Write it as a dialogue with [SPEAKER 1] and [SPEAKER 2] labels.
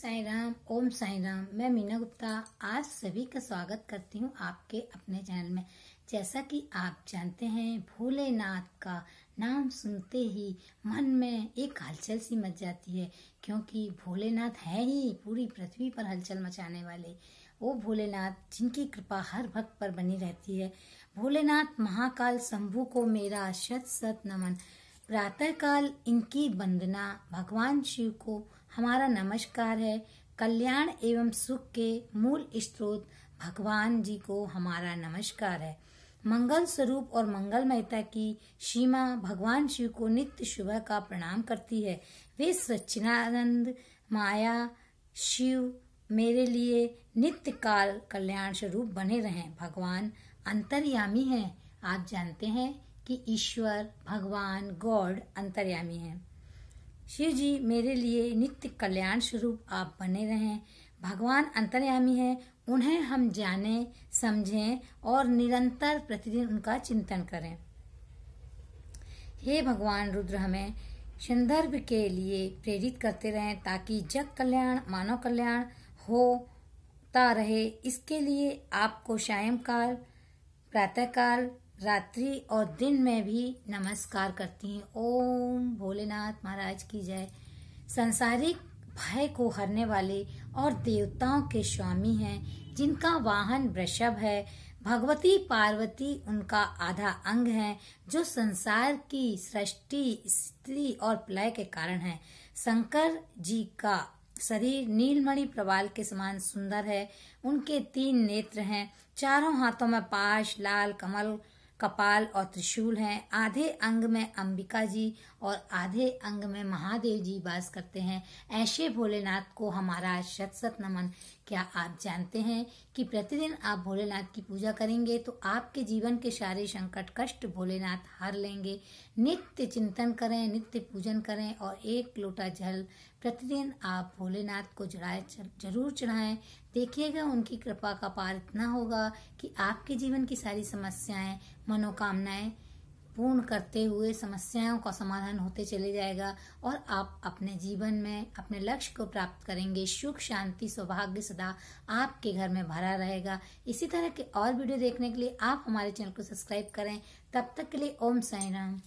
[SPEAKER 1] साई राम ओम साई राम मैं मीना गुप्ता आज सभी का स्वागत करती हूँ आपके अपने चैनल में जैसा कि आप जानते हैं भोलेनाथ का नाम सुनते ही मन में एक हलचल सी मच जाती है क्योंकि भोलेनाथ है ही पूरी पृथ्वी पर हलचल मचाने वाले वो भोलेनाथ जिनकी कृपा हर भक्त पर बनी रहती है भोलेनाथ महाकाल शंभु को मेरा शत शत नमन प्रातःकाल इनकी वंदना भगवान शिव को हमारा नमस्कार है कल्याण एवं सुख के मूल स्त्रोत भगवान जी को हमारा नमस्कार है मंगल स्वरूप और मंगल मेहता की सीमा भगवान शिव को नित्य शुभ का प्रणाम करती है वे सच्चिदानंद माया शिव मेरे लिए नित्य काल कल्याण स्वरूप बने रहें भगवान अंतर्यामी हैं आप जानते हैं कि ईश्वर भगवान गॉड अंतर्यामी हैं शिव जी मेरे लिए नित्य कल्याण स्वरूप आप बने रहें भगवान अंतर्यामी हैं उन्हें हम जाने समझें और निरंतर प्रतिदिन उनका चिंतन करें हे भगवान रुद्र हमें संदर्भ के लिए प्रेरित करते रहें ताकि जग कल्याण मानव कल्याण होता रहे इसके लिए आपको सायंकाल प्रातःकाल रात्रि और दिन में भी नमस्कार करती हैं ओम भोलेनाथ महाराज की जय संसारिक भय को हरने वाले और देवताओं के स्वामी हैं जिनका वाहन वृषभ है भगवती पार्वती उनका आधा अंग है जो संसार की सृष्टि स्त्री और प्लय के कारण है शंकर जी का शरीर नीलमणि प्रवाल के समान सुंदर है उनके तीन नेत्र हैं चारों हाथों में पाश लाल कमल कपाल और त्रिशूल हैं आधे अंग में अंबिका जी और आधे अंग में महादेव जी वास करते हैं ऐसे भोलेनाथ को हमारा शत शत नमन क्या आप जानते हैं कि प्रतिदिन आप भोलेनाथ की पूजा करेंगे तो आपके जीवन के सारे संकट कष्ट भोलेनाथ हार लेंगे नित्य चिंतन करें नित्य पूजन करें और एक लोटा जल प्रतिदिन आप भोलेनाथ को चढ़ाए जरूर चढ़ाएं देखिएगा उनकी कृपा का पार इतना होगा कि आपके जीवन की सारी समस्याएं मनोकामनाएं पूर्ण करते हुए समस्याओं का समाधान होते चले जाएगा और आप अपने जीवन में अपने लक्ष्य को प्राप्त करेंगे सुख शांति सौभाग्य सदा आपके घर में भरा रहेगा इसी तरह के और वीडियो देखने के लिए आप हमारे चैनल को सब्सक्राइब करें तब तक के लिए ओम साई राम